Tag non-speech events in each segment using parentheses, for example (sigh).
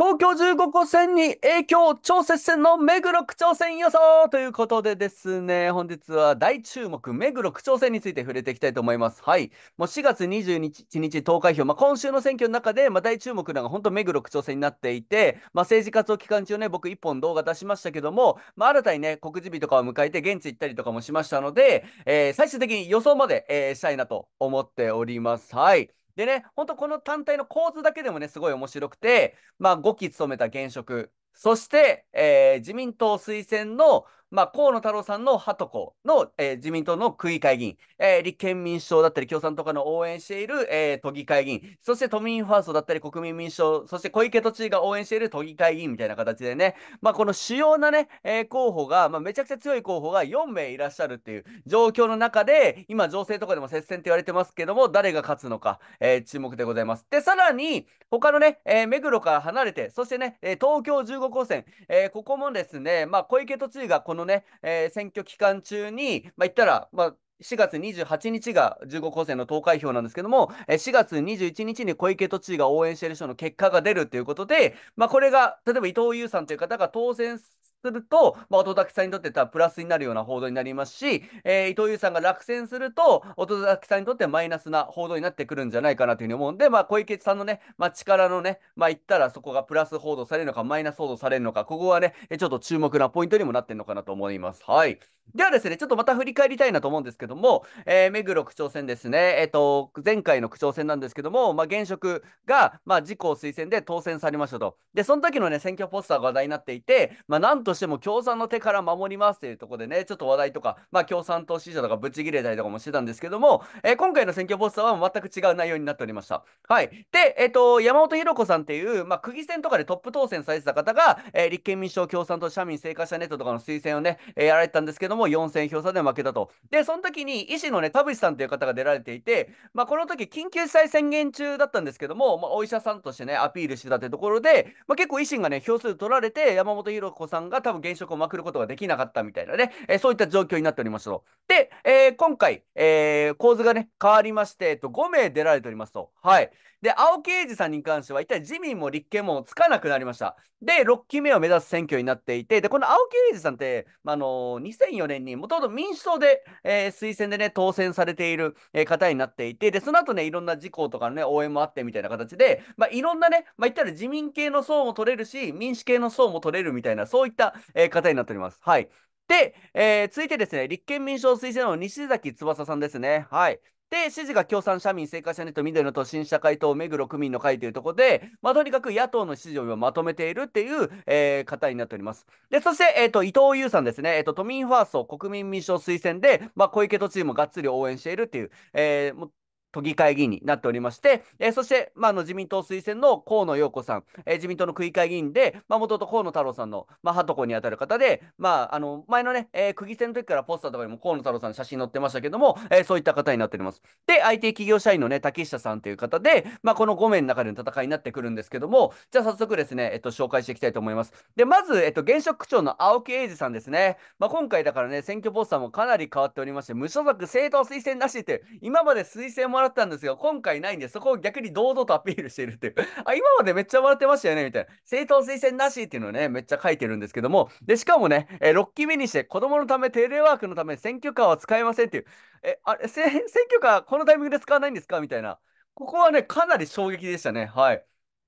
東京15個線に影響調節戦の目黒区長選予想ということでですね、本日は大注目、目黒区長選について触れていきたいと思います。はい。もう4月21日投開票、まあ、今週の選挙の中で、まあ、大注目なのが本当目黒区長選になっていて、まあ、政治活動期間中ね、僕一本動画出しましたけども、まあ、新たにね、告示日とかを迎えて現地行ったりとかもしましたので、えー、最終的に予想まで、えー、したいなと思っております。はい。でね、本当この単体の構図だけでもね、すごい面白くて、まあ、5期務めた現職、そして、えー、自民党推薦のまあ、河野太郎さんの鳩子の、えー、自民党の区議会議員、えー、立憲民主党だったり共産党の応援している、えー、都議会議員、そして都民ファーストだったり国民民主党、そして小池都知事が応援している都議会議員みたいな形でね、まあ、この主要なね、え候補が、まあ、めちゃくちゃ強い候補が4名いらっしゃるっていう状況の中で、今、情勢とかでも接戦って言われてますけども、誰が勝つのか、え注目でございます。で、さらに、他のね、え目黒から離れて、そしてね、東京15号線、えここもですね、まあ、小池都知事がこののね、えー、選挙期間中に、まあ、言ったら、まあ、4月28日が15構成の投開票なんですけども、4月21日に小池都知事が応援している人の結果が出るということで、まあ、これが、例えば伊藤優さんという方が当選すると、まあ、音さんにとってたプラスになるような報道になりますし、えー、伊藤優さんが落選すると、音崎さんにとってマイナスな報道になってくるんじゃないかなというふうに思うんで、まあ、小池さんのね、まあ、力のね、まあ、言ったらそこがプラス報道されるのか、マイナス報道されるのか、ここはね、ちょっと注目なポイントにもなってるのかなと思います。はい。ではですね、ちょっとまた振り返りたいなと思うんですけども、えー、目黒区長選ですね、えっ、ー、と、前回の区長選なんですけども、まあ、現職が、まあ、自公推薦で当選されましたと。で、その時のね、選挙ポスターが話題になっていて、まあ、なんとしても共産の手から守りますというところでね、ちょっと話題とか、まあ、共産党支持者とかぶち切れたりとかもしてたんですけども、えー、今回の選挙ポスターは全く違う内容になっておりました。はい。で、えっ、ー、と、山本博子さんっていう、まあ、区議選とかでトップ当選されてた方が、えー、立憲民主党共産党社民生活者ネットとかの推薦をね、えー、やられてたんですけども、も4000票差で負けたと。で、その時に医師のね、田淵さんという方が出られていて、まあ、この時緊急事態宣言中だったんですけども、まあ、お医者さんとしてね、アピールしてたというところで、まあ、結構維新がね、票数取られて、山本博子さんが多分現職をまくることができなかったみたいなね、えー、そういった状況になっておりましたと。で、えー、今回、えー、構図がね、変わりまして、えっと、5名出られておりますと。はい。で、青木英二さんに関しては、一体自民も立憲もつかなくなりました。で、6期目を目指す選挙になっていて、で、この青木英二さんって、あのー、2004年にもともと民主党で、えー、推薦でね、当選されている、えー、方になっていて、で、その後ね、いろんな事項とかのね、応援もあってみたいな形で、まあ、いろんなね、まあ、言ったら自民系の層も取れるし、民主系の層も取れるみたいな、そういった、えー、方になっております。はい。で、えー、続いてですね、立憲民主党推薦の西崎翼さんですね。はい。で、指示が共産、社民、正解者ネット、緑の都心社会党、目黒区民の会というところで、まあ、とにかく野党の支持を今まとめているっていう、えー、方になっております。で、そして、えっ、ー、と、伊藤優さんですね、えっ、ー、と、都民ファースト、国民民主党推薦で、まあ、小池都知事もがっつり応援しているっていう、えー、も都議会議員になっておりまして、えー、そして、まあ、の自民党推薦の河野陽子さん、えー、自民党の区議会議員で、まあ、元々河野太郎さんの、まあ、はとこにあたる方で、まあ、あの前のね、えー、区議選の時からポスターとかにも河野太郎さんの写真載ってましたけども、えー、そういった方になっております。で、IT 企業社員のね、竹下さんという方で、まあ、この5名の中での戦いになってくるんですけども、じゃあ早速ですね、えっと、紹介していきたいと思います。で、まず、えっと、現職区長の青木英二さんですね。まあ、今回だからね、選挙ポスターもかなり変わっておりまして、無所属政党推薦なしって、今まで推薦ももらったんですよ。今回ないんで、そこを逆に堂々とアピールしているっていう。(laughs) あ、今までめっちゃもらってましたよね、みたいな。政党推薦なしっていうのをね、めっちゃ書いてるんですけども。で、しかもね、えー、6期目にして、子供のため、テレワークのため、選挙カーは使えませんっていう。え、あれ、(laughs) 選挙カー、このタイミングで使わないんですかみたいな。ここはね、かなり衝撃でしたね。はい。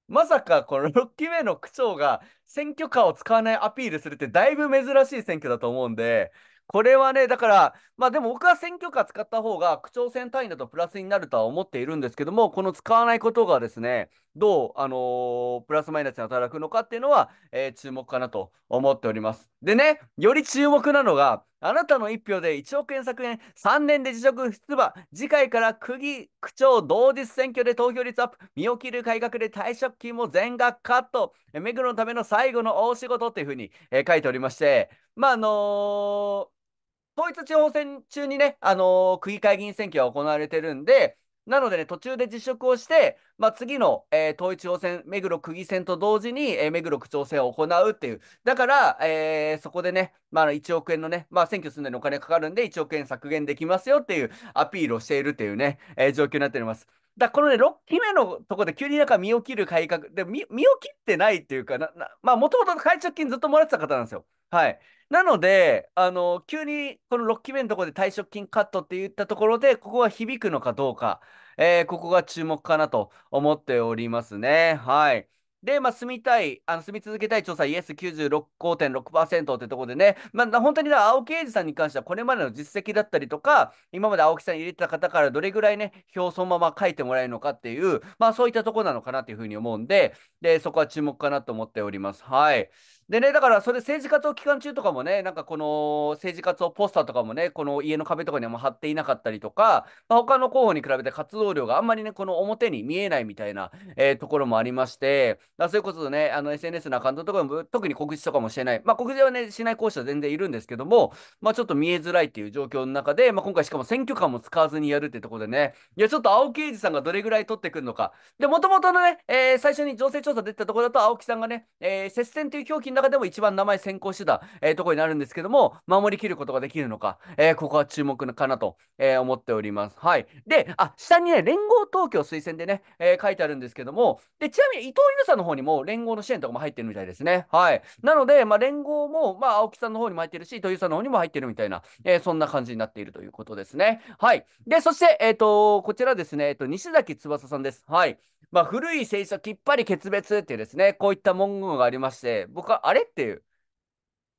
まさかこの6 (laughs) 期目の区長が選挙カーを使わないアピールするってだいぶ珍しい選挙だと思うんで、これはね、だから、まあでも僕は選挙カー使った方が区長選単位だとプラスになるとは思っているんですけども、この使わないことがですね、どう、あのー、プラスマイナスに働くのかっていうのは、えー、注目かなと思っております。でね、より注目なのが、あなたの1票で1億円削減、3年で辞職出馬、次回から区議、区長同日選挙で投票率アップ、身を切る改革で退職金も全額カット、目黒のための最後の大仕事っていうふうに、えー、書いておりまして、まあ、あのー統一地方選中にね、あのー、区議会議員選挙が行われてるんで、なのでね、途中で辞職をして、まあ、次の、えー、統一地方選、目黒区議選と同時に、えー、目黒区長選を行うっていう、だから、えー、そこでね、まあ、1億円のね、まあ、選挙するのにお金かかるんで、1億円削減できますよっていうアピールをしているっていうね、えー、状況になっております。だこのね、6期目のところで急になんか身を切る改革で身、身を切ってないっていうかな、まもともと会長金ずっともらってた方なんですよ。はい。なので、あの、急にこの6期目のところで退職金カットって言ったところで、ここが響くのかどうか、えー、ここが注目かなと思っておりますね。はい。で、まあ、住みたい、あの住み続けたい調査、イエス9 6 6ってところでね、まあ、本当に青木英二さんに関しては、これまでの実績だったりとか、今まで青木さん入れてた方からどれぐらいね、票そのまま書いてもらえるのかっていう、まあ、そういったところなのかなというふうに思うんで、で、そこは注目かなと思っております。はい。でね、だからそれ政治活動期間中とかもね、なんかこの政治活動ポスターとかもね、この家の壁とかにも貼っていなかったりとか、まあ、他の候補に比べて活動量があんまりね、この表に見えないみたいな、えー、ところもありまして、だそれこそね、あの SNS のアカウントとかも特に告示とかもしてない、まあ告示はね、しない講師は全然いるんですけども、まあちょっと見えづらいっていう状況の中で、まあ今回しかも選挙官も使わずにやるってとこでね、いやちょっと青木英二さんがどれぐらい取ってくるのか。で、もともとのね、えー、最初に情勢調査出たところだと青木さんがね、えー、接戦という表記にな中でも一番名前先行してた、えー、とこになるんですけども、守りきることができるのか、えー、ここは注目かなと、えー、思っております。はい。で、あ、下にね、連合東京推薦でね、え書いてあるんですけども、で、ちなみに伊藤優さんの方にも連合の支援とかも入ってるみたいですね。はい。なので、まあ、連合も、まあ、青木さんの方にも入ってるし、伊藤さんの方にも入ってるみたいな、えそんな感じになっているということですね。はい。で、そして、えっ、と、こちらですね、えっ、と、西崎翼さんです。はい。まあ、古い政治書きっぱり決別っていうですね、こういった文言がありまして、僕はあれっていう。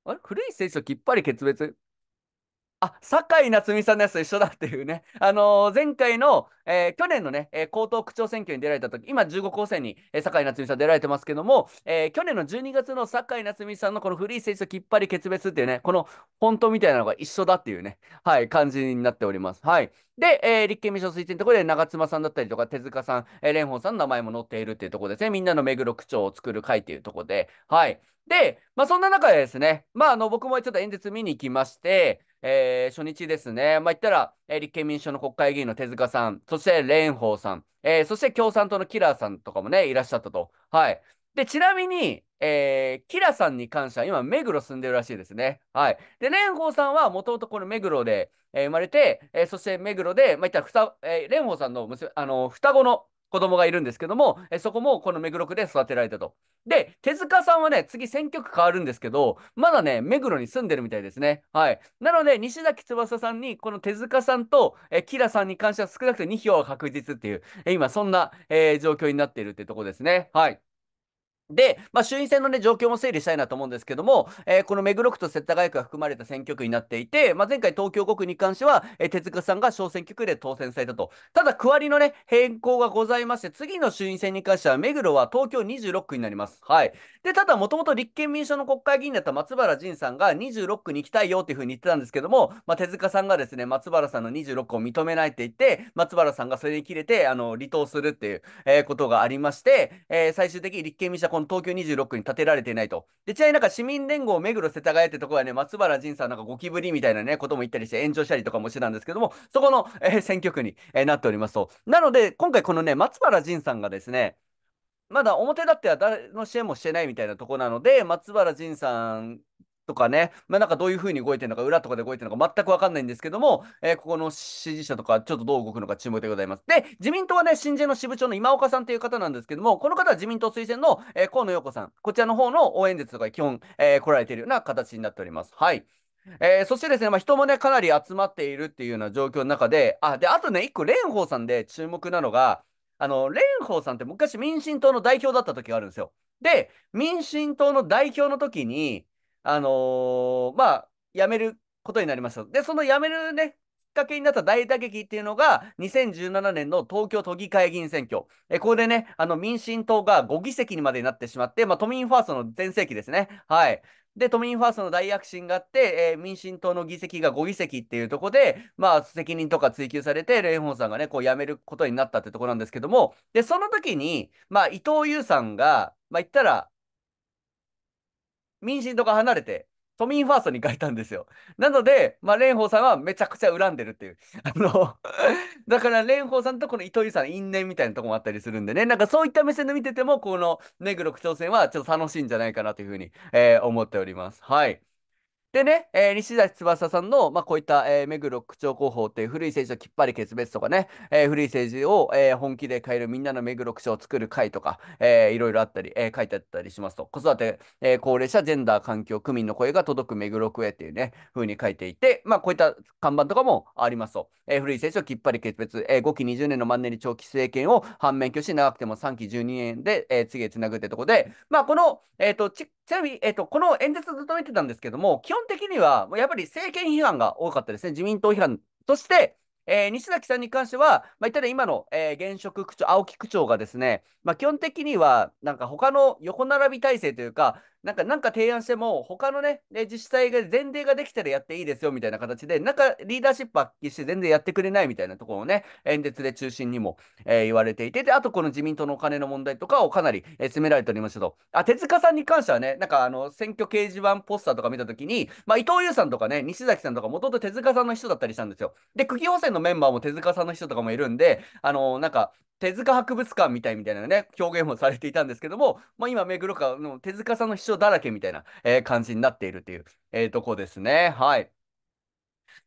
あれ古い聖書ときっぱり決別あ、酒井夏美さんのやつと一緒だっていうね。(laughs) あのー、前回の、えー、去年のね、えー、江東区長選挙に出られた時、今15高選に、えー、酒井夏美さん出られてますけども、え去年の12月の酒井夏美さんのこの古い聖書ときっぱり決別っていうね、この本当みたいなのが一緒だっていうね、はい、感じになっております。はい。で、えー、立憲民主党推薦のところで長妻さんだったりとか、手塚さん、えー、蓮舫さんの名前も載っているっていうところですね。みんなの目黒区長を作る会っていうところで、はい。で、まあ、そんな中でですね、まあ、あの僕もちょっと演説見に行きまして、えー、初日ですね、まあ、言ったら、えー、立憲民主党の国会議員の手塚さん、そして蓮舫さん、えー、そして共産党のキラーさんとかもね、いらっしゃったと。はい。で、ちなみに、えー、キラさんに関しては、今、目黒住んでるらしいですね。はい。で、蓮舫さんは、もともとこの目黒で、えー、生まれて、えー、そして目黒で、まあ、言ったら、ふえー、蓮舫さんの娘、あの双子の子供がいるんですけども、えそこもこの目黒区で育てられたと。で、手塚さんはね、次選挙区変わるんですけど、まだね、目黒に住んでるみたいですね。はい。なので、西崎翼さんに、この手塚さんと、えキラさんに関しては少なくとも2票は確実っていう、え今そんな、えー、状況になっているってとこですね。はい。で、まあ、衆院選の、ね、状況も整理したいなと思うんですけども、えー、この目黒区と世田谷区が含まれた選挙区になっていて、まあ、前回東京5区に関しては、えー、手塚さんが小選挙区で当選されたと。ただ、区割りの、ね、変更がございまして、次の衆院選に関しては、目黒は東京26区になります。はい。で、ただ、もともと立憲民主党の国会議員だった松原仁さんが26区に行きたいよっていうふうに言ってたんですけども、まあ、手塚さんがですね、松原さんの26区を認めないって言って、松原さんがそれに切れて、あの、離党するっていう、えー、ことがありまして、え最終的に立憲民主党東京26区に建てられていないと。で、ちなみになんか市民連合目黒世田谷ってとこはね、松原仁さんなんかゴキブリみたいなね、ことも言ったりして炎上したりとかもしてたんですけども、そこの、えー、選挙区に、えー、なっておりますと。なので、今回このね、松原仁さんがですね、まだ表立っては誰の支援もしてないみたいなとこなので、松原仁さんとかね、まあ、なんかどういうふうに動いてるのか、裏とかで動いてるのか全く分かんないんですけども、えー、ここの支持者とか、ちょっとどう動くのか注目でございます。で、自民党はね、新人の支部長の今岡さんという方なんですけども、この方は自民党推薦の、えー、河野陽子さん、こちらの方の応援説とか基本、えー、来られているような形になっております。はい。えー、そしてですね、まあ、人もね、かなり集まっているっていうような状況の中で、あ、で、あとね、一個、蓮舫さんで注目なのが、あの、蓮舫さんって昔民進党の代表だった時があるんですよ。で、民進党の代表の時に、あのー、まあ、辞めることになりました。で、その辞めるね、きっかけになった大打撃っていうのが、2017年の東京都議会議員選挙。えこでね、あの民進党が5議席にまでなってしまって、まあ、都民ファーストの全盛期ですね。はい。で、都民ファーストの大躍進があって、えー、民進党の議席が5議席っていうところで、まあ、責任とか追及されて、蓮舫さんがね、こう辞めることになったってところなんですけども、で、その時に、まあ、伊藤優さんが、まあ、言ったら、民進党が離れて、都民ファーストに変えたんですよ。なので、まあ、蓮舫さんはめちゃくちゃ恨んでるっていう。(laughs) あのだから蓮舫さんとこの糸井さん、因縁みたいなとこもあったりするんでね、なんかそういった目線で見てても、この目黒区長選はちょっと楽しいんじゃないかなというふうに、えー、思っております。はい。でね、えー、西崎翼さんの、まあ、こういった、えー、目黒区長候補っていう古い政治をきっぱり決別とかね、えー、古い政治を、えー、本気で変えるみんなの目黒区長を作る会とか、えー、いろいろあったり、えー、書いてあったりしますと、子育て、えー、高齢者、ジェンダー、環境、区民の声が届く目黒区へっていうね、風に書いていて、まあ、こういった看板とかもありますと、えー、古い政治をきっぱり決別、えー、5期20年のマンネリ長期政権を反面拒し、長くても3期12年で、えー、次へつなぐってとこで、まあ、この、えっ、ー、と、ちちなみに、えっと、この演説を務めてたんですけども、基本的には、やっぱり政権批判が多かったですね、自民党批判。そして、えー、西崎さんに関しては、まあ、一体今の、えー、現職区長、青木区長がですね、まあ、基本的には、なんか他の横並び体制というか、なんか、なんか提案しても、他のね、自治体が前提ができたらやっていいですよみたいな形で、なんかリーダーシップ発揮して全然やってくれないみたいなところをね、演説で中心にも、えー、言われていて、で、あとこの自民党のお金の問題とかをかなり、えー、詰められておりましたと。あ、手塚さんに関してはね、なんかあの、選挙掲示板ポスターとか見たときに、まあ、伊藤優さんとかね、西崎さんとか、もともと手塚さんの人だったりしたんですよ。で、議補選のメンバーも手塚さんの人とかもいるんで、あのー、なんか、手塚博物館みたいみたいなね、表現もされていたんですけども、まあ、今、目黒川の手塚さんの秘書書だらけみたいな、えー、感じになっているという、えー、とこですね。はい。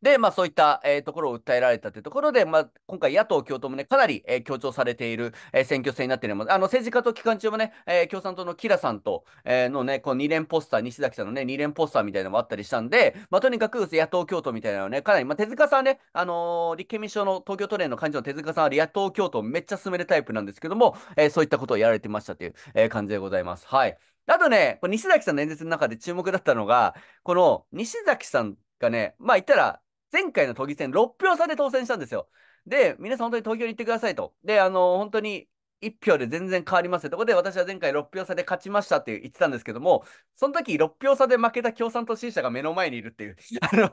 で、まあ、そういった、えー、ところを訴えられたというところで、まあ、今回、野党共闘もね、かなり、えー、強調されている、えー、選挙戦になっているあの政治家と期間中もね、えー、共産党のキラさんと、えー、のね、この2連ポスター、西崎さんのね、2連ポスターみたいなのもあったりしたんで、まあ、とにかく野党共闘みたいなのね、かなり、まあ、手塚さんね、あのー、立憲民主党の東京都連の幹事の手塚さんは野党共闘めっちゃ進めるタイプなんですけども、えー、そういったことをやられてましたという、えー、感じでございます。はい。あとね、これ西崎さんの演説の中で注目だったのが、この西崎さんがね、まあ言ったら、前回の都議選6票差で当選したんですよ。で、皆さん本当に東京に行ってくださいと。で、あの、本当に1票で全然変わりますとところで、私は前回6票差で勝ちましたって言ってたんですけども、その時6票差で負けた共産党支持者が目の前にいるっていう、(laughs) あの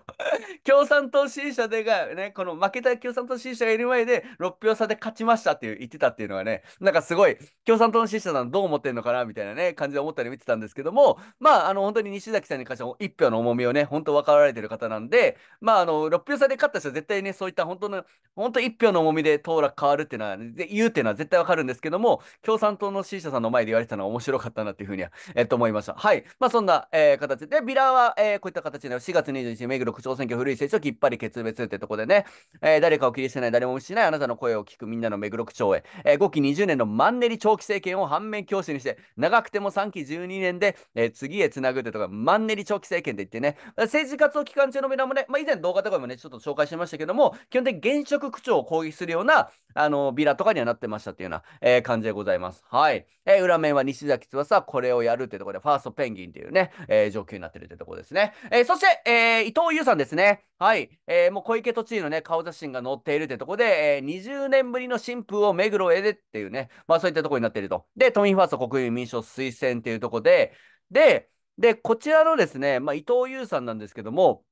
共産党支持者でが、ね、この負けた共産党支持者がいる前で6票差で勝ちましたって言ってたっていうのはね、なんかすごい、共産党の支持者さんどう思ってるのかなみたいなね、感じで思ったり見てたんですけども、まあ、あの、本当に西崎さんに関しては1票の重みをね、本当分かられてる方なんで、まあ、あの、6票差で勝った人は絶対ね、そういった本当の、本当1票の重みで当落変わるっていうのは、言うっていうのは絶対分かるんですですけども、共産党の支持者さんの前で言われてたのは面白かったなっていうふうには、えっと、思いました。はい。まあ、そんな、えー、形で、ビラは、えー、こういった形で、4月21日、目黒区長選挙、古い政治をきっぱり決別ってとこでね、えー、誰かを切り捨てない、誰も無視しない、あなたの声を聞くみんなの目黒区長へ、えー、5期20年のマンネリ長期政権を反面教師にして、長くても3期12年で、えー、次へつなぐってとか、マンネリ長期政権て言ってね、政治活動期間中のビラもね、まあ、以前動画とかもね、ちょっと紹介しましたけども、基本的に現職区長を攻撃するような、あの、ビラとかにはなってましたっていうような、えー、感じでございます。はい。えー、裏面は西崎翼、これをやるってところで、ファーストペンギンっていうね、えー、状況になってるってところですね。えそして、え伊藤優さんですね。はい。えもう小池都知事のね、顔写真が載っているってところで、え20年ぶりの新風を目黒へでっていうね、まあそういったところになっていると。で、都民ファースト国民民主党推薦っていうところで、で、で、こちらのですね、まあ、伊藤優さんなんですけども、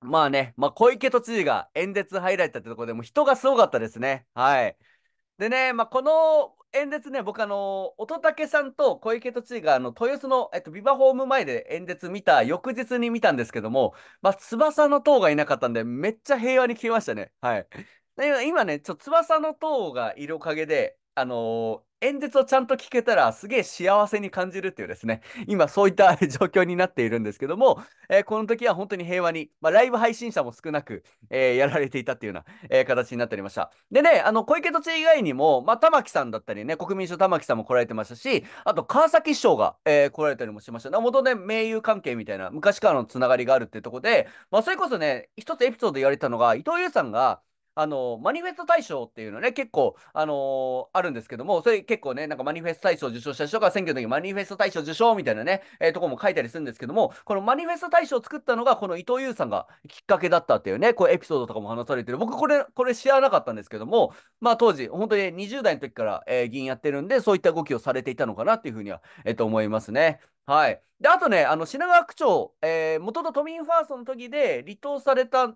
まあね、まあ、小池都知事が演説入られたってところでも人がすごかったですね。はい。でね、まあ、この演説ね、僕あの、乙武さんと小池都知事があの豊洲の、えっと、ビバホーム前で演説見た翌日に見たんですけども、まあ、翼の塔がいなかったんで、めっちゃ平和に消えましたね。はい。今ね、ちょ翼の塔が色影で、あのー、演説をちゃんと聞けたらすげえ幸せに感じるっていうですね、今そういった状況になっているんですけども、えー、この時は本当に平和に、まあ、ライブ配信者も少なく、えー、やられていたっていうような、えー、形になっておりました。でね、あの、小池都知事以外にも、まあ、玉木さんだったりね、国民主党玉木さんも来られてましたし、あと川崎市長が、え来られたりもしました。元ね、盟友関係みたいな、昔からのつながりがあるっていうところで、まあ、それこそね、一つエピソード言われたのが、伊藤優さんが、あのマニフェスト大賞っていうのね結構、あのー、あるんですけどもそれ結構ねなんかマニフェスト大賞受賞した人が選挙の時マニフェスト大賞受賞みたいなね、えー、とこも書いたりするんですけどもこのマニフェスト大賞を作ったのがこの伊藤優さんがきっかけだったっていうねこうエピソードとかも話されてる僕これこれ知らなかったんですけどもまあ当時本当に20代の時から、えー、議員やってるんでそういった動きをされていたのかなっていうふうには、えー、と思いますね。はい、であとねあの品川区長、えー、元々都民ファーストの時で離党された、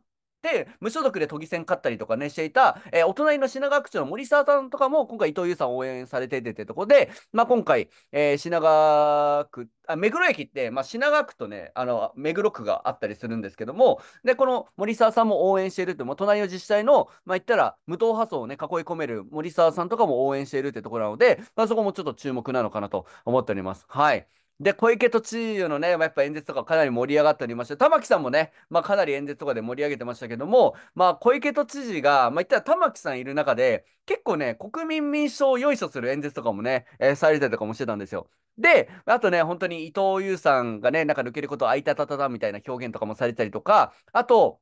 無所属で都議選勝ったりとかね、していた、えー、お隣の品川区長の森沢さんとかも、今回伊藤優さんを応援されててってとこで、まあ、今回、えー、品川区、あ、目黒駅って、まあ、品川区とね、あの、目黒区があったりするんですけども、で、この森沢さんも応援しているって、もう隣の自治体の、まあ、言ったら、無党派層をね、囲い込める森沢さんとかも応援しているってところなので、まあ、そこもちょっと注目なのかなと思っております。はい。で、小池都知事のね、まあ、やっぱ演説とかかなり盛り上がっておりまして、玉木さんもね、まあ、かなり演説とかで盛り上げてましたけども、まあ、小池都知事が、まあ、言ったら玉木さんいる中で、結構ね、国民民主党をよいしょする演説とかもね、えー、されたりとかもしてたんですよ。で、あとね、本当に伊藤優さんがね、なんか抜けることあいたたたたみたいな表現とかもされたりとか、あと、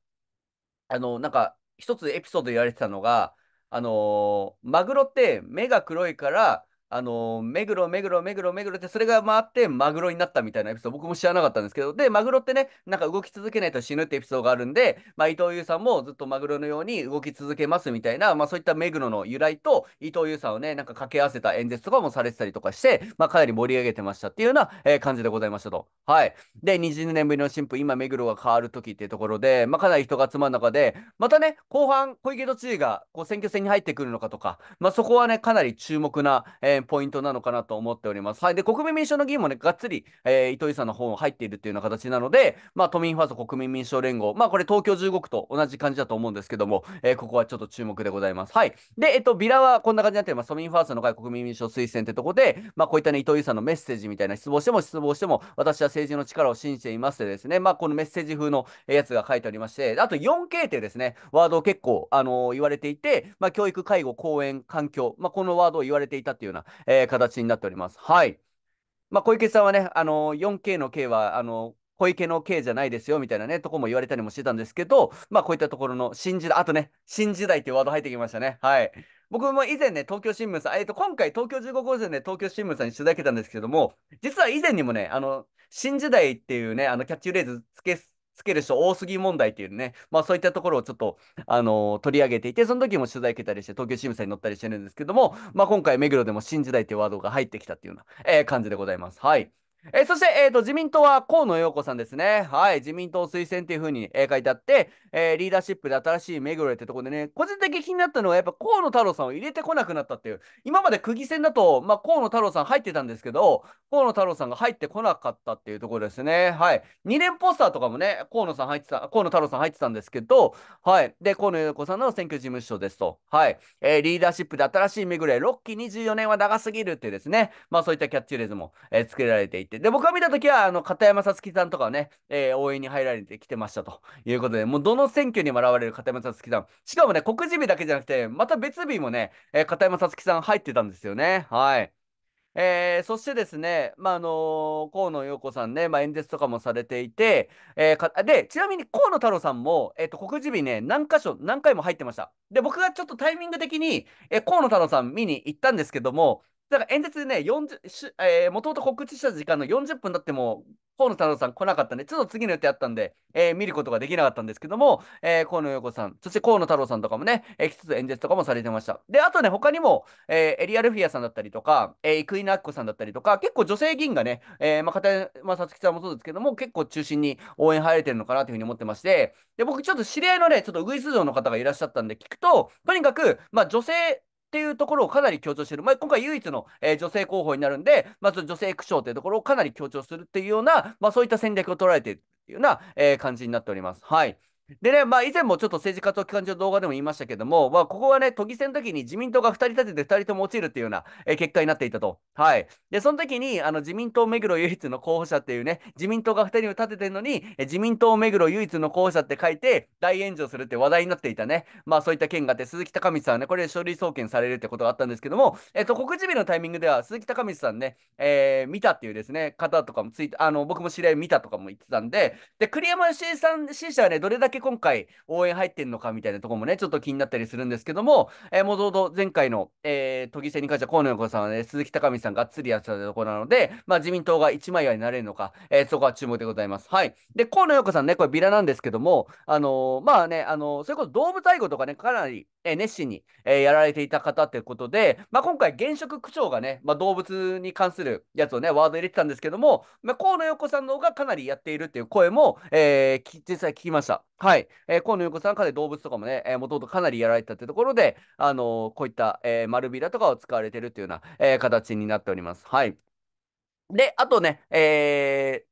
あの、なんか、一つエピソード言われてたのが、あのー、マグロって目が黒いから、あの、目黒、目黒、目黒、目黒って、それが回ってマグロになったみたいなエピソード、僕も知らなかったんですけど、で、マグロってね、なんか動き続けないと死ぬってエピソードがあるんで、まあ、伊藤優さんもずっとマグロのように動き続けますみたいな、まあ、そういった目黒の由来と、伊藤優さんをね、なんか掛け合わせた演説とかもされてたりとかして、まあ、かなり盛り上げてましたっていうような、えー、感じでございましたと。はい。で、20年ぶりの新婦、今、目黒が変わる時っていうところで、まあ、かなり人が集まる中で、またね、後半、小池都知事がこう選挙戦に入ってくるのかとか、まあ、そこはね、かなり注目な、えーポイントなのかなと思っております。はい。で、国民民主党の議員もね、がっつり、えー、糸井さんの方入っているというような形なので、まあ、都民ファースト国民民主党連合、まあ、これ東京15区と同じ感じだと思うんですけども、えー、ここはちょっと注目でございます。はい。で、えっと、ビラはこんな感じになってます。都民ファーストの会国民民主党推薦ってとこで、まあ、こういったね、糸井さんのメッセージみたいな、失望しても失望しても、私は政治の力を信じていますでですね、まあ、このメッセージ風のやつが書いておりまして、あと 4K ってですね、ワードを結構、あのー、言われていて、まあ、教育、介護、講演、環境、まあ、このワードを言われていたっていうようなえー、形になっております。はい。まあ、小池さんはね、あの 4K の K は、あの小池の K じゃないですよみたいなね、とこも言われたりもしてたんですけど、まあこういったところの新時代、あとね、新時代っていうワード入ってきましたね。はい。僕も以前ね、東京新聞さん、えっ、ー、と、今回東京15号線で、ね、東京新聞さんに取材受けたんですけども、実は以前にもね、あの、新時代っていうね、あのキャッチフレーズつけつける人多すぎ問題っていうね、まあ、そういったところをちょっと、あのー、取り上げていて、その時も取材受けたりして、東京新聞社に載ったりしてるんですけども、まあ、今回、目黒でも新時代っていうワードが入ってきたっていうような、えー、感じでございます。はい。えー、そして、えーと、自民党は河野陽子さんですね。はい、自民党推薦というふうに、えー、書いてあって、えー、リーダーシップで新しい目黒へってとこでね、個人的に気になったのは、やっぱ河野太郎さんを入れてこなくなったっていう、今まで区議選だと、まあ、河野太郎さん入ってたんですけど、河野太郎さんが入ってこなかったっていうところですね。はい、2連ポスターとかもね、河野さん入ってた、河野太郎さん入ってたんですけど、はい、で、河野陽子さんの選挙事務所ですと、はい、えー、リーダーシップで新しい目黒へ、6期24年は長すぎるってですね、まあそういったキャッチフレーズも、えー、られていて、て。で、僕が見たときは、あの、片山さつきさんとかはね、えー、応援に入られてきてましたということで、もうどの選挙にも現れる片山さつきさん。しかもね、告示日だけじゃなくて、また別日もね、えー、片山さつきさん入ってたんですよね。はい。えー、そしてですね、まああのー、河野陽子さんね、まあ、演説とかもされていて、えー、でちなみに河野太郎さんも、えーと、と告示日ね、何箇所、何回も入ってました。で、僕がちょっとタイミング的に、えー、河野太郎さん見に行ったんですけども、だから演説ね、40しえー、もともと告知した時間の40分だっても、河野太郎さん来なかったんで、ちょっと次の予定あったんで、えー、見ることができなかったんですけども、えー、河野陽子さん、そして河野太郎さんとかもね、えー、きつつ演説とかもされてました。で、あとね、他にも、えー、エリアルフィアさんだったりとか、えー、クイナアッコさんだったりとか、結構女性議員がね、えー、まあ、片山さつきさんもそうですけども、結構中心に応援入れてるのかなというふうに思ってまして、で、僕ちょっと知り合いのね、ちょっとウグイス嬢の方がいらっしゃったんで聞くと、とにかく、まあ、女性、っていうところをかなり強調してる、まあ、今回唯一の、えー、女性候補になるんで、まず女性区長というところをかなり強調するっていうような、まあ、そういった戦略を取られているというような、えー、感じになっております。はいでね、まあ、以前もちょっと政治活動期間中の動画でも言いましたけども、まあ、ここはね、都議選の時に自民党が2人立てて2人とも落ちるっていうような、え結果になっていたと。はい。で、その時に、あの、自民党目黒唯一の候補者っていうね、自民党が2人を立ててるのに、え自民党目黒唯一の候補者って書いて、大炎上するって話題になっていたね。まあ、そういった件があって、鈴木隆光さんね、これ書類送検されるってことがあったんですけども、えっ、と、告示日のタイミングでは、鈴木隆光さんね、えー、見たっていうですね、方とかもつい、あの、僕も知り合い見たとかも言ってたんで、で、栗山氏さん、氏社はね、どれだけ今回応援入ってんのかみたいなところもね、ちょっと気になったりするんですけども、えー、もともと前回の、えー、都議選に関しては河野横さんはね、鈴木隆美さんがっつりやってたところなので、まあ、自民党が一枚岩になれるのか、えー、そこは注目でございます。はい。で、河野横さんね、これビラなんですけども、あのー、まあね、あのー、それこそ動物愛護とかね、かなりえ熱心に、えやられていた方ということで、まあ、今回現職区長がね、まあ、動物に関するやつをねワード入れてたんですけども、まあ、河野洋子さんの方がかなりやっているっていう声も、えー、実際聞きました。はい、えー、河野洋子さんかなり動物とかもねもともとかなりやられてたってところで、あのー、こういった、え丸ビラとかを使われてるというような、え形になっております。はいで、あとね、えー、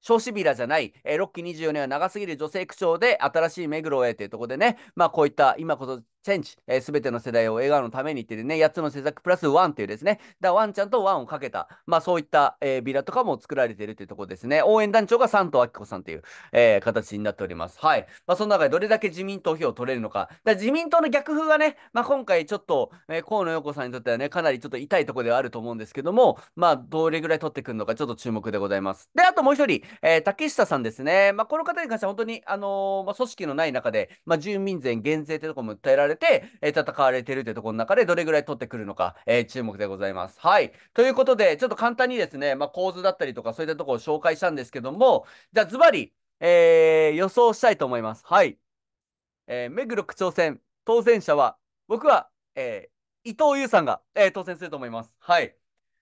少子ビラじゃない、えー、6期24年は長すぎる女性区長で新しい目黒へというところでね、まあこういった今こそセンチ、す、べ、ての世代を笑顔のためにっていうね、8つの施策プラス1っていうですね、だワンちゃんとワンをかけた、まあそういった、えー、ビラとかも作られているというところですね。応援団長が三藤明子さんという、えー、形になっております。はい。まあその中でどれだけ自民党票を取れるのか。だ自民党の逆風がね、まあ今回ちょっと、えー、河野陽子さんにとってはね、かなりちょっと痛いところではあると思うんですけども、まあどれぐらい取ってくるのかちょっと注目でございます。で、あともう一人、えー、竹下さんですね。まあこの方に関しては本当に、あのまあ組織のない中で、まあ住民税減税ってところも訴えられて、えー、戦われているというところの中でどれぐらい取ってくるのか、えー、注目でございます。はい。ということで、ちょっと簡単にですね、まあ、構図だったりとかそういったところを紹介したんですけども、じゃあズバリ、えー、予想したいと思います。はい。えー、目黒区長選当選者は、僕は、え伊藤優さんが、え当選すると思います。はい。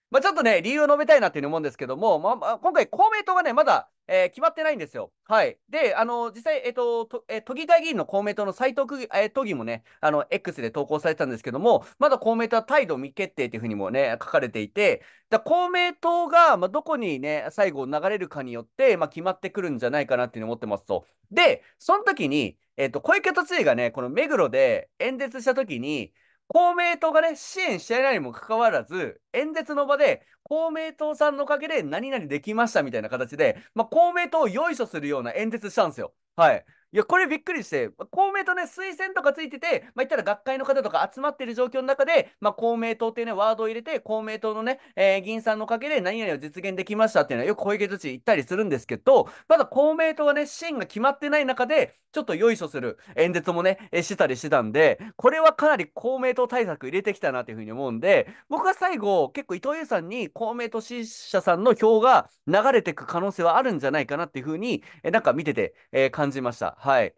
まあ、ちょっとね、理由を述べたいなっていうに思うんですけども、まあ、今回公明党がね、まだ、えー、決まってないんですよ。はい。で、あの、実際、えっ、ー、と、とえー、都議会議員の公明党の斎藤区議、えー、都議もね、あの、X で投稿されてたんですけども、まだ公明党は態度未決定っていうふうにもね、書かれていて、だ公明党が、まあ、どこにね、最後流れるかによって、まあ、決まってくるんじゃないかなっていうふうに思ってますと。で、その時に、えっ、と、小池都知事がね、この目黒で演説した時に、公明党がね、支援してないにもかかわらず、演説の場で、公明党さんのおかげで何々できましたみたいな形で、まあ、公明党をよいしょするような演説したんですよ。はい。いや、これびっくりして、公明党ね、推薦とかついてて、まあ、言ったら学会の方とか集まってる状況の中で、まあ、公明党っていうね、ワードを入れて、公明党のね、えー、議員さんのおかげで何々を実現できましたっていうのは、よく小池都知言ったりするんですけど、まだ公明党はね、援が決まってない中で、ちょっとよいしょする演説もね、えー、してたりしてたんで、これはかなり公明党対策入れてきたなというふうに思うんで、僕は最後、結構伊藤優さんに公明党支持者さんの票が流れていく可能性はあるんじゃないかなっていうふうに、えー、なんか見てて、えー、感じました。はい。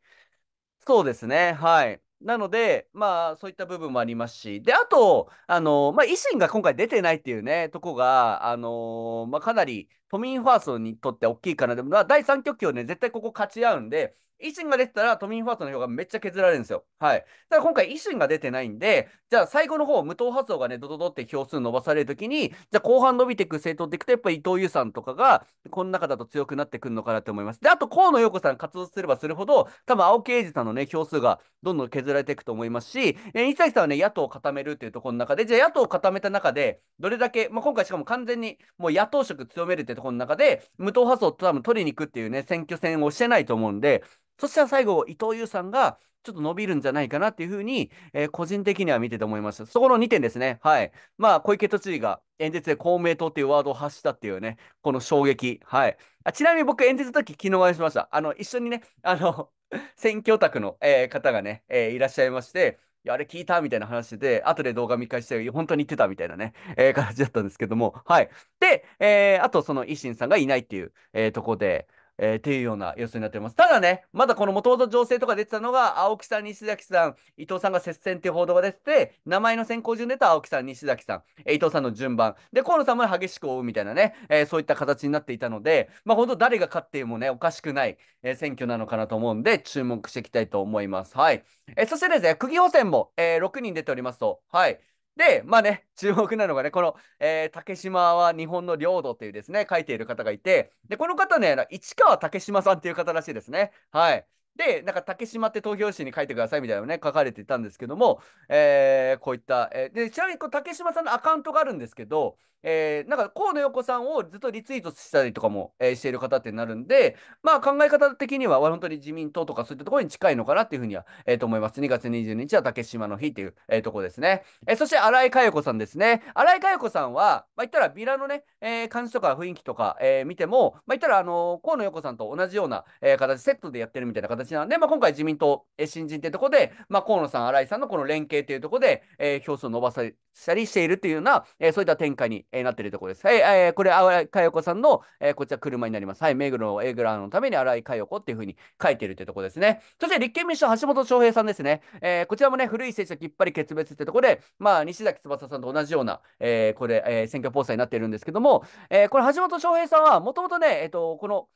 そうですね、はい。なので、まあ、そういった部分もありますし、で、あと、あの、まあ、維新が今回出てないっていうね、とこが、あの、まあ、かなり都民ファーストにとって大きいかな。でも、まあ、第3極期をね、絶対ここ勝ち合うんで、維新が出てたら都民ファーストの票がめっちゃ削られるんですよ。はい。ただ今回維新が出てないんで、じゃあ最後の方、無党派層がね、ドドドって票数伸ばされるときに、じゃあ後半伸びていく政党っていくと、やっぱり伊藤優さんとかが、この中だと強くなってくるのかなって思います。で、あと河野陽子さん活動すればするほど、多分青木英二さんのね、票数がどんどん削られていくと思いますし、えー、伊崎さんはね、野党を固めるっていうところの中で、じゃあ野党を固めた中で、どれだけ、まあ、今回しかも完全にもう野党色強めるっていうところの中で、無党派層と多分取りに行くっていうね、選挙戦をしてないと思うんで、そしたら最後、伊藤優さんが、ちょっと伸びるんじゃないかなっていうふうに、えー、個人的には見てて思いました。そこの2点ですね。はい。まあ、小池都知事が演説で公明党っていうワードを発したっていうね、この衝撃。はい。あちなみに僕、演説の時、昨日お会いしました。あの、一緒にね、あの、(laughs) 選挙オタクの、えー、方がね、えー、いらっしゃいまして、いや、あれ聞いたみたいな話で、後で動画見返して、本当に言ってたみたいなね、えー、形だったんですけども、はい。で、えー、あと、その維新さんがいないっていう、えー、とこで、えー、っていうような予想になっております。ただね、まだこの元々情勢とか出てたのが、青木さん、西崎さん、伊藤さんが接戦っていう報道が出てて、名前の先行順でた青木さん、西崎さん、えー、伊藤さんの順番、で、河野さんも激しく追うみたいなね、えー、そういった形になっていたので、まあ、本当誰が勝ってもね、おかしくない、え選挙なのかなと思うんで、注目していきたいと思います。はい。えそしてですね、釘補選も、え6人出ておりますと、はい。で、まあね、注目なのがね、この、えー、竹島は日本の領土っていうですね、書いている方がいて、で、この方ね、市川竹島さんっていう方らしいですね。はい。で、なんか竹島って投票紙に書いてくださいみたいなのね、書かれてたんですけども、えー、こういった、えー、で、ちなみにこう竹島さんのアカウントがあるんですけど、えー、なんか河野洋子さんをずっとリツイートしたりとかも、えー、している方ってなるんで、まあ、考え方的には本当に自民党とかそういったところに近いのかなっていうふうには、えー、と思います。2月22日は竹島の日っていう、えー、とこですね。えー、そして新井佳代子さんですね。新井佳代子さんは、まあ、言ったらビラのね、えー、感じとか雰囲気とか、えー、見ても、まあ、言ったら、あのー、河野洋子さんと同じような、えー、形、セットでやってるみたいな形なんで、まあ、今回自民党、えー、新人ってとこで、まあ、河野さん、新井さんのこの連携っていうとこで、えー、票数を伸ばしたりしているっていうような、えー、そういった展開にえー、なってるところです。はい、えー、これ、荒井佳代子さんの、えー、こちら車になります。はい、目黒、エグラーのために荒井佳代子っていうふうに書いてるってところですね。そして、立憲民主党、橋本翔平さんですね。えー、こちらもね、古い政治ときっぱり決別ってところで、まあ、西崎翼さんと同じような、えー、これ、えー、選挙ポーサーになってるんですけども、えー、これ、橋本翔平さんは、もともとね、えっ、と、この、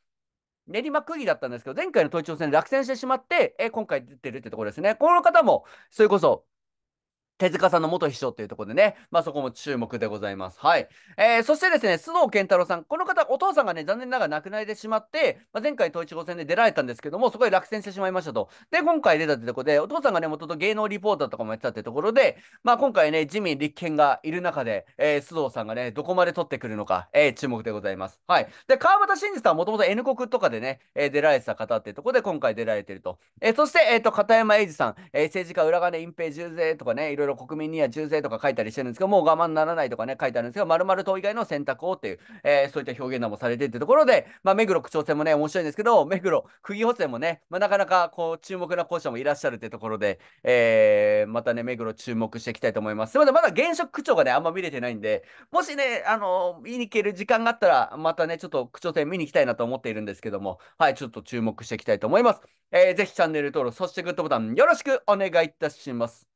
練馬区議だったんですけど、前回の統一地方選で落選してしまって、え今回出てるってところですね。この方も、それこそ、手塚さんの元秘書っていうところでね、まあそこも注目でございます。はい。えー、そしてですね、須藤健太郎さん、この方、お父さんがね、残念ながら亡くなってしまって、まあ、前回、統一号戦で出られたんですけども、そこで落選してしまいましたと。で、今回出たってとこで、お父さんがね、もともと芸能リポーターとかもやってたってところで、まあ今回ね、自民、立憲がいる中で、えー、須藤さんがね、どこまで取ってくるのか、えー、注目でございます。はい。で、川端真二さんはもともと N 国とかでね、えー、出られてた方っていうところで、今回出られてると。えー、そして、えっ、ー、と、片山英二さん、えー、政治家裏金隠蔽重税とかね、いろろいろ国民には忠誠とか書いたりしてるんですけど、もう我慢ならないとかね、書いてあるんですけど、まるまる党以外の選択をっていう、えー、そういった表現などもされてってところで、まあ、目黒区長選もね、面白いんですけど、目黒区議補選もね、まあ、なかなかこう注目な候補者もいらっしゃるってところで、えー、またね、目黒注目していきたいと思います。すみません、まだ現職区長がね、あんま見れてないんで、もしね、あの、見に行ける時間があったら、またね、ちょっと区長選見に行きたいなと思っているんですけども、はい、ちょっと注目していきたいと思います。えー、ぜひチャンネル登録、そしてグッドボタンよろしくお願いいたします。